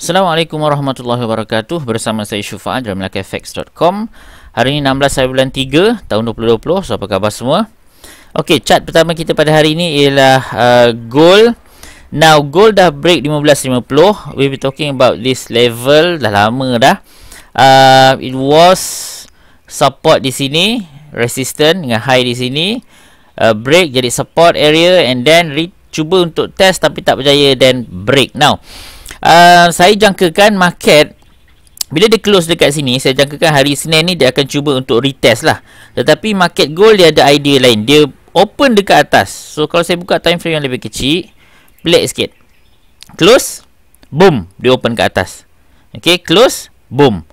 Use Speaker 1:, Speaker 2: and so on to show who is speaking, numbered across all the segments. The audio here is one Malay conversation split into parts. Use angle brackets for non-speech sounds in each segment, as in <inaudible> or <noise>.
Speaker 1: Assalamualaikum warahmatullahi wabarakatuh Bersama saya Syufa'an dari MelakaFX.com Hari ini 16 hari bulan 3 tahun 2020 So apa khabar semua? Okey, chart pertama kita pada hari ini ialah uh, gold. Now gold dah break 15.50. We be talking about this level dah lama dah. Uh, it was support di sini, resistance dengan high di sini. Uh, break jadi support area and then re- cuba untuk test tapi tak berjaya then break. Now, uh, saya jangkakan market bila dia close dekat sini, saya jangkakan hari Senin ni dia akan cuba untuk retest lah. Tetapi market gold dia ada idea lain. Dia open dekat atas. So, kalau saya buka time frame yang lebih kecil, play sikit. Close, boom, dia open ke atas. Okay, close, boom.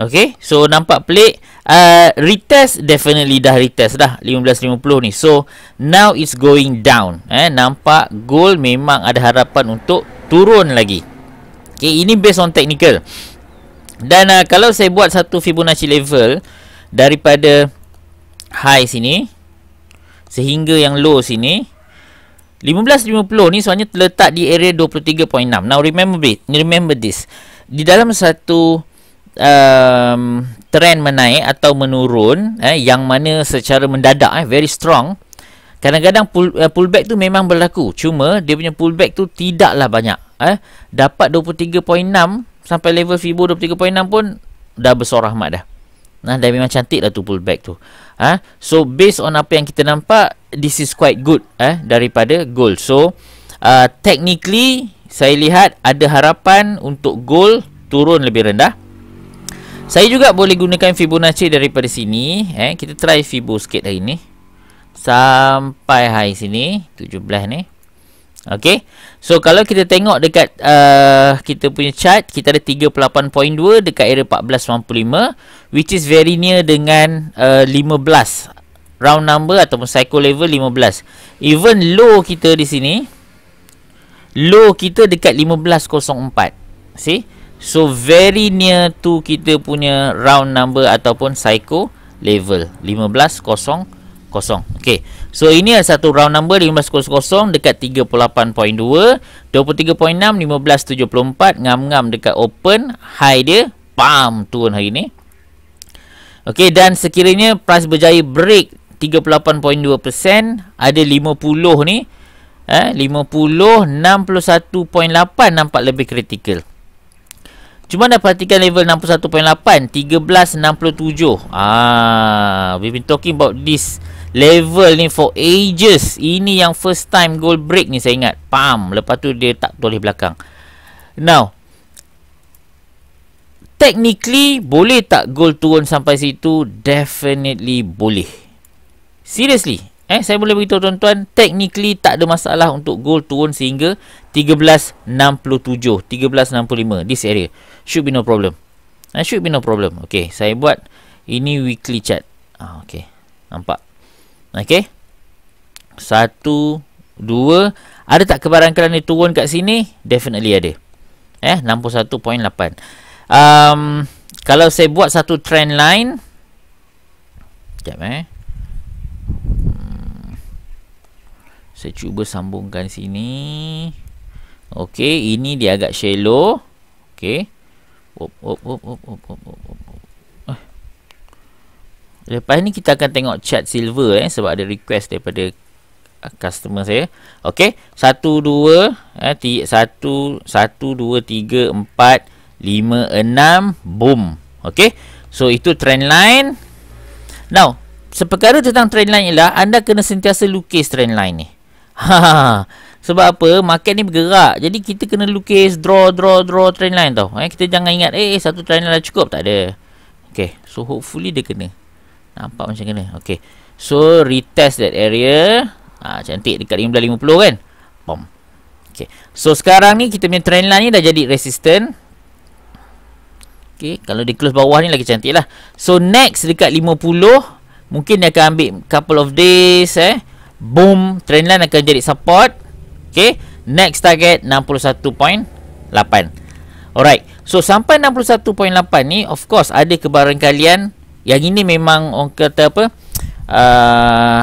Speaker 1: Okay, so nampak play Uh, retest, definitely dah retest dah. 15.50 ni. So, now it's going down. Eh, Nampak gold memang ada harapan untuk turun lagi Okay, ini based on technical Dan uh, kalau saya buat satu Fibonacci level Daripada high sini Sehingga yang low sini 15.50 ni sebenarnya terletak di area 23.6 Now remember it, remember this Di dalam satu um, trend menaik atau menurun eh, Yang mana secara mendadak, eh, very strong kadang-kadang pull, uh, pullback tu memang berlaku cuma dia punya pullback tu tidaklah banyak eh dapat 23.6 sampai level fibo 23.6 pun dah besar rahmat dah nah dah memang cantik lah tu pullback tu eh so based on apa yang kita nampak this is quite good eh daripada gold so uh, technically saya lihat ada harapan untuk gold turun lebih rendah saya juga boleh gunakan Fibonacci daripada sini eh kita try Fibo sikit hari ni sampai high sini 17 ni Okay So kalau kita tengok dekat uh, Kita punya chart Kita ada 38.2 Dekat area 14.95 Which is very near dengan uh, 15 Round number Ataupun psycho level 15 Even low kita di sini Low kita dekat 15.04 See So very near to kita punya Round number Ataupun psycho level 15.04 kosong. Okey. So ini adalah satu round number 15.00 dekat 38.2, 23.6, 15.74 ngam-ngam dekat open, high dia pam turun hari ni. Okey dan sekiranya price berjaya break 38.2%, ada 50 ni eh 50 61.8 nampak lebih kritikal. Cuma dah perhatikan level 61.8 1367. Ah, we been talking about this level ni for ages ini yang first time goal break ni saya ingat pam lepas tu dia tak toleh belakang now technically boleh tak goal turun sampai situ definitely boleh seriously eh saya boleh beritahu tuan-tuan technically tak ada masalah untuk goal turun sehingga 1367 1365 this area should be no problem I eh, should be no problem okay saya buat ini weekly chat ah, okay nampak Okey. Satu, dua. Ada tak kebarangkalan dia turun kat sini? Definitely ada. Eh, 61.8. Um, kalau saya buat satu trend line. Sekejap eh. Hmm. Saya cuba sambungkan sini. Okey, ini dia agak shallow. Okey. op op op op op op op. Lepas ni kita akan tengok chat silver eh sebab ada request daripada uh, customer saya. Okey, 1 2 eh 1 1 2 3 4 5 6 boom. Okey. So itu trend line. Now, seperkara tentang trend line ialah anda kena sentiasa lukis trend line ni. <laughs> Sebab apa? Market ni bergerak. Jadi kita kena lukis draw draw draw trend line tau. Eh kita jangan ingat eh satu trend line dah cukup tak ada. Okey, so hopefully dia kena. Nampak macam kena. Okey. So retest that area. Ah ha, cantik dekat 1550 kan? Boom. Okay, So sekarang ni kita punya trend line ni dah jadi resistant. Okay, kalau dia close bawah ni lagi cantik lah. So next dekat 50, mungkin dia akan ambil couple of days eh. Boom, trend line akan jadi support. Okay, Next target 61.8. Alright. So sampai 61.8 ni of course ada kebarangkalian kalian yang ini memang orang kata apa? Uh,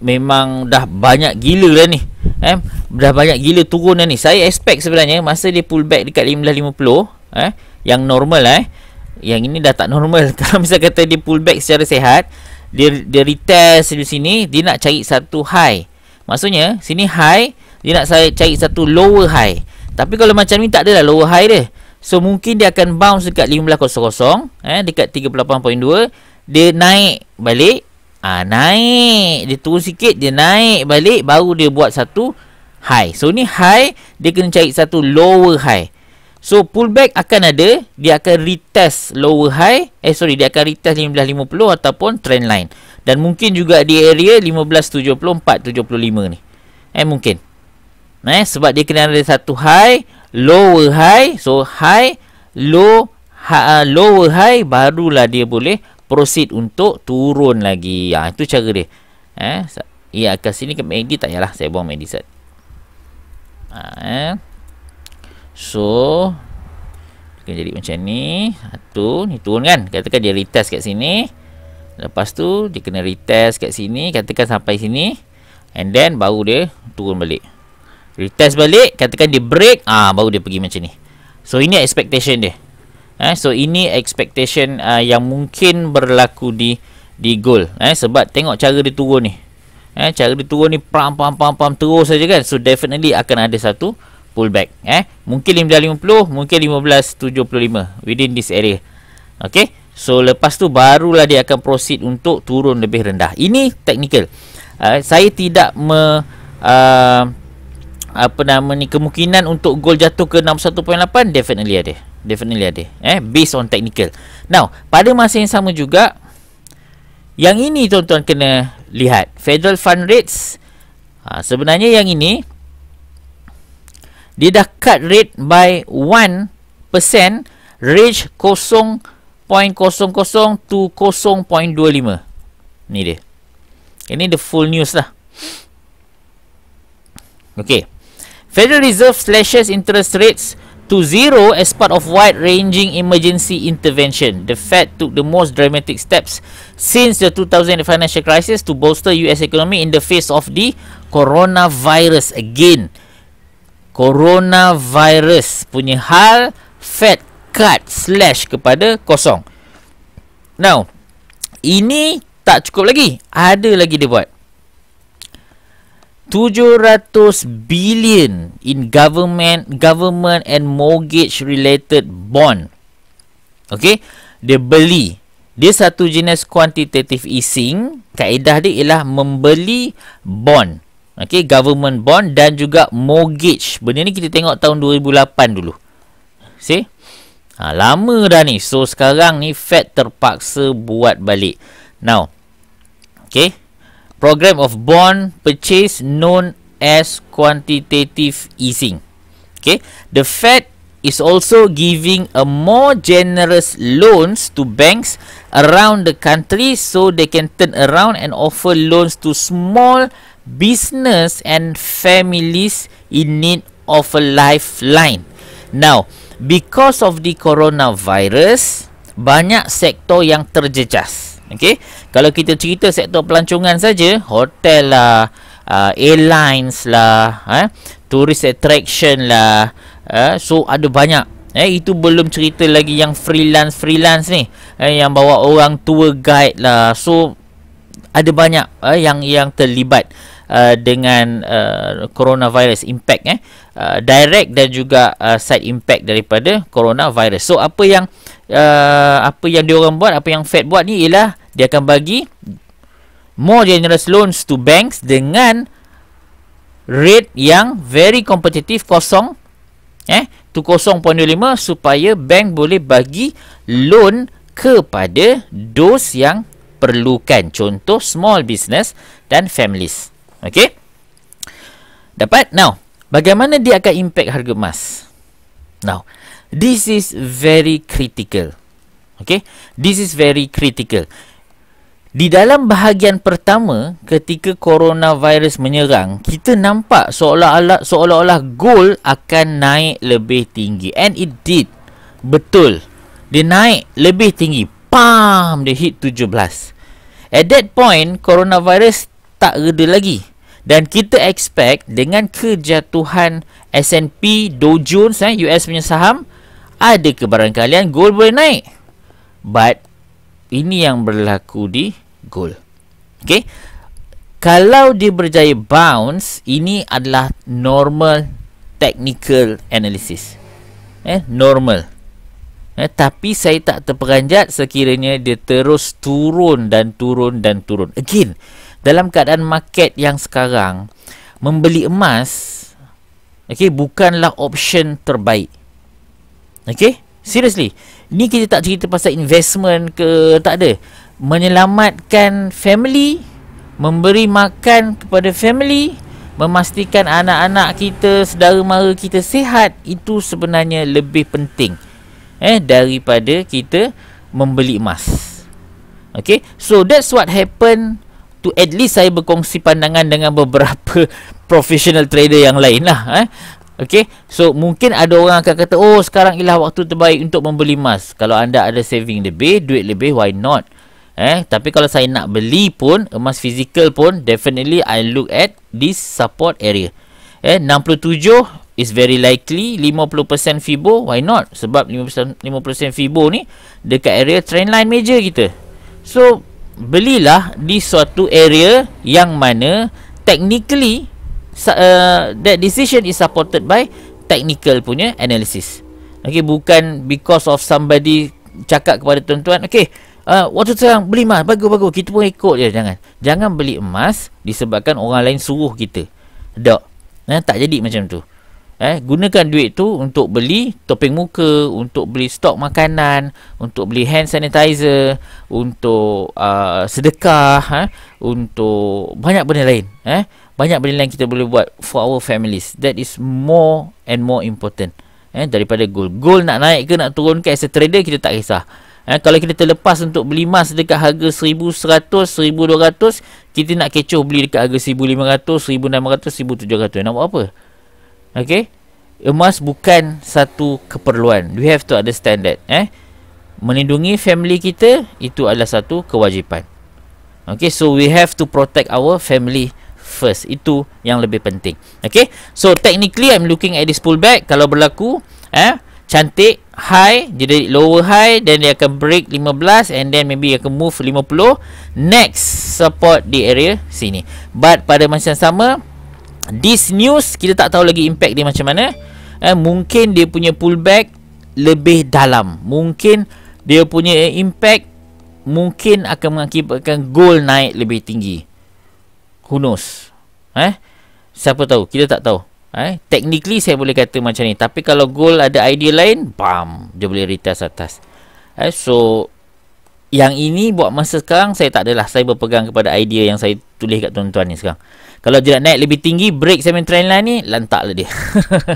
Speaker 1: memang dah banyak gila dah ni. Eh, dah banyak gila turun dah ni. Saya expect sebenarnya masa dia pull back dekat 15.50, eh, yang normal eh. Yang ini dah tak normal. <laughs> Kalau misal kata dia pull back secara sehat, dia dia retest di sini, dia nak cari satu high. Maksudnya, sini high, dia nak saya cari satu lower high. Tapi kalau macam ni tak adalah lower high dia. So mungkin dia akan bounce dekat 15.00 eh dekat 38.2 dia naik balik ha, naik dia turun sikit dia naik balik baru dia buat satu high. So ni high dia kena cari satu lower high. So pullback akan ada dia akan retest lower high eh sorry dia akan retest 15.50 ataupun trend line dan mungkin juga di area 157475 ni. Eh mungkin. Eh sebab dia kena ada satu high lower high so high low ha, ah, lower high barulah dia boleh proceed untuk turun lagi ya ha, itu cara dia eh ya ke sini ke medi tak yalah saya buang medi set ha, ah, eh. so dia jadi macam ni satu ni turun kan katakan dia retest kat sini lepas tu dia kena retest kat sini katakan sampai sini and then baru dia turun balik retest balik katakan dia break ah ha, baru dia pergi macam ni so ini expectation dia eh so ini expectation uh, yang mungkin berlaku di di goal. eh sebab tengok cara dia turun ni eh cara dia turun ni pam pam pam pam terus saja kan so definitely akan ada satu pullback eh mungkin 1550 mungkin 1575 within this area okey so lepas tu barulah dia akan proceed untuk turun lebih rendah ini technical uh, saya tidak me uh, apa nama ni kemungkinan untuk gol jatuh ke 61.8 definitely ada. Definitely ada. Eh based on technical. Now, pada masa yang sama juga yang ini tuan-tuan kena lihat federal fund rates ha, sebenarnya yang ini dia dah cut rate by 1% range 0.00 to 0.25 ni dia ini the full news lah okey Federal Reserve slashes interest rates to zero as part of wide-ranging emergency intervention. The Fed took the most dramatic steps since the 2008 financial crisis to bolster US economy in the face of the coronavirus again. Coronavirus punya hal Fed cut slash kepada kosong. Now, ini tak cukup lagi. Ada lagi dia buat. 700 billion in government government and mortgage related bond. Okay, dia beli. Dia satu jenis quantitative easing. Kaedah dia ialah membeli bond. Okay, government bond dan juga mortgage. Benda ni kita tengok tahun 2008 dulu. See? Ha, lama dah ni. So, sekarang ni Fed terpaksa buat balik. Now, okay, program of bond purchase known as quantitative easing. Okay, the Fed is also giving a more generous loans to banks around the country so they can turn around and offer loans to small business and families in need of a lifeline. Now, because of the coronavirus, banyak sektor yang terjejas. Okey, kalau kita cerita sektor pelancongan saja, hotel lah, uh, airlines lah, eh, tourist attraction lah, eh, so ada banyak. Eh, itu belum cerita lagi yang freelance-freelance ni, eh, yang bawa orang tour guide lah, so ada banyak eh, yang yang terlibat uh, dengan uh, coronavirus impact eh uh, direct dan juga uh, side impact daripada coronavirus. So apa yang uh, apa yang diorang buat, apa yang Fed buat ni ialah dia akan bagi more generous loans to banks dengan rate yang very competitive kosong eh tu 0.25 supaya bank boleh bagi loan kepada dos yang perlukan contoh small business dan families Okay, Dapat? Now, bagaimana dia akan impact harga emas? Now, this is very critical. Okay, This is very critical. Di dalam bahagian pertama ketika coronavirus menyerang, kita nampak seolah-olah seolah-olah gold akan naik lebih tinggi and it did. Betul. Dia naik lebih tinggi. Pam, dia hit 17. At that point, coronavirus tak reda lagi dan kita expect dengan kejatuhan S&P Dow Jones eh, US punya saham ada kebarangkalian gold boleh naik but ini yang berlaku di gold Okay, kalau dia berjaya bounce ini adalah normal technical analysis eh normal eh, tapi saya tak terperanjat sekiranya dia terus turun dan turun dan turun again dalam keadaan market yang sekarang membeli emas okey bukanlah option terbaik okey seriously ni kita tak cerita pasal investment ke tak ada menyelamatkan family memberi makan kepada family memastikan anak-anak kita saudara mara kita sihat itu sebenarnya lebih penting eh daripada kita membeli emas okay? so that's what happened to at least saya berkongsi pandangan dengan beberapa <laughs> professional trader yang lain lah eh. Okay, so mungkin ada orang akan kata, oh sekarang ialah waktu terbaik untuk membeli emas. Kalau anda ada saving lebih, duit lebih, why not? Eh, tapi kalau saya nak beli pun, emas fizikal pun, definitely I look at this support area. Eh, 67 is very likely, 50% FIBO, why not? Sebab 50% FIBO ni dekat area trendline major kita. So, belilah di suatu area yang mana technically uh, that decision is supported by technical punya analysis. okay bukan because of somebody cakap kepada tuan-tuan okay uh, waktu sekarang beli emas bagus-bagus kita pun ikut je jangan. Jangan beli emas disebabkan orang lain suruh kita. Tak. Eh, tak jadi macam tu. Eh, gunakan duit tu untuk beli topeng muka, untuk beli stok makanan, untuk beli hand sanitizer, untuk uh, sedekah, eh, untuk banyak benda lain. Eh, banyak benda lain kita boleh buat for our families. That is more and more important. Eh, daripada goal. Goal nak naik ke nak turun ke as a trader kita tak kisah. Eh, kalau kita terlepas untuk beli emas dekat harga 1100 1200 kita nak kecoh beli dekat harga 1500 1600 1700 nak buat apa? Okay Emas bukan satu keperluan We have to understand that eh? Melindungi family kita Itu adalah satu kewajipan Okay so we have to protect our family first Itu yang lebih penting Okay So technically I'm looking at this pullback Kalau berlaku eh, Cantik High Jadi lower high Then dia akan break 15 And then maybe akan move 50 Next support di area sini But pada masa yang sama This news kita tak tahu lagi impact dia macam mana. Eh, mungkin dia punya pullback lebih dalam. Mungkin dia punya impact mungkin akan mengakibatkan gold naik lebih tinggi. Who knows? Eh? Siapa tahu? Kita tak tahu. Eh? Technically saya boleh kata macam ni. Tapi kalau gold ada idea lain, bam, dia boleh retest atas. Eh? So, yang ini buat masa sekarang saya tak adalah. Saya berpegang kepada idea yang saya tulis kat tuan-tuan ni sekarang. Kalau dia nak naik lebih tinggi, break semen trend line ni, lantak lah dia.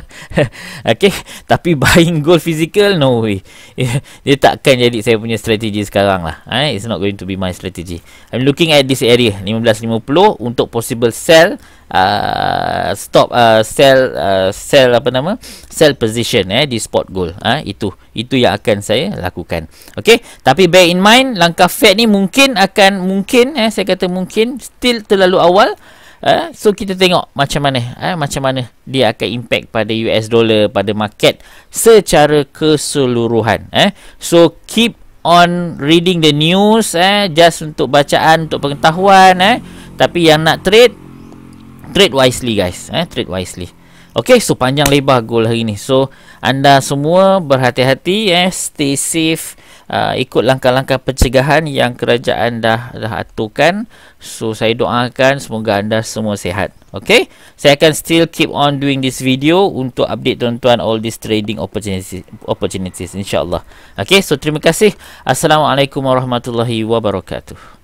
Speaker 1: <laughs> okay. Tapi buying gold physical, no way. <laughs> dia takkan jadi saya punya strategi sekarang lah. Eh? It's not going to be my strategy. I'm looking at this area, 1550 untuk possible sell uh, stop uh, sell uh, sell apa nama sell position eh di spot goal ah itu itu yang akan saya lakukan Okay. tapi bear in mind langkah fed ni mungkin akan mungkin eh saya kata mungkin still terlalu awal Eh? So kita tengok macam mana eh? Macam mana dia akan impact pada US dollar Pada market secara keseluruhan eh? So keep on reading the news eh? Just untuk bacaan, untuk pengetahuan eh? Tapi yang nak trade Trade wisely guys eh? Trade wisely Okay, so panjang lebar goal hari ni So anda semua berhati-hati eh? Stay safe uh, ikut langkah-langkah pencegahan yang kerajaan dah dah aturkan. So saya doakan semoga anda semua sihat. Okay, saya akan still keep on doing this video untuk update tuan-tuan all these trading opportunities, opportunities insyaAllah. Okay, so terima kasih. Assalamualaikum warahmatullahi wabarakatuh.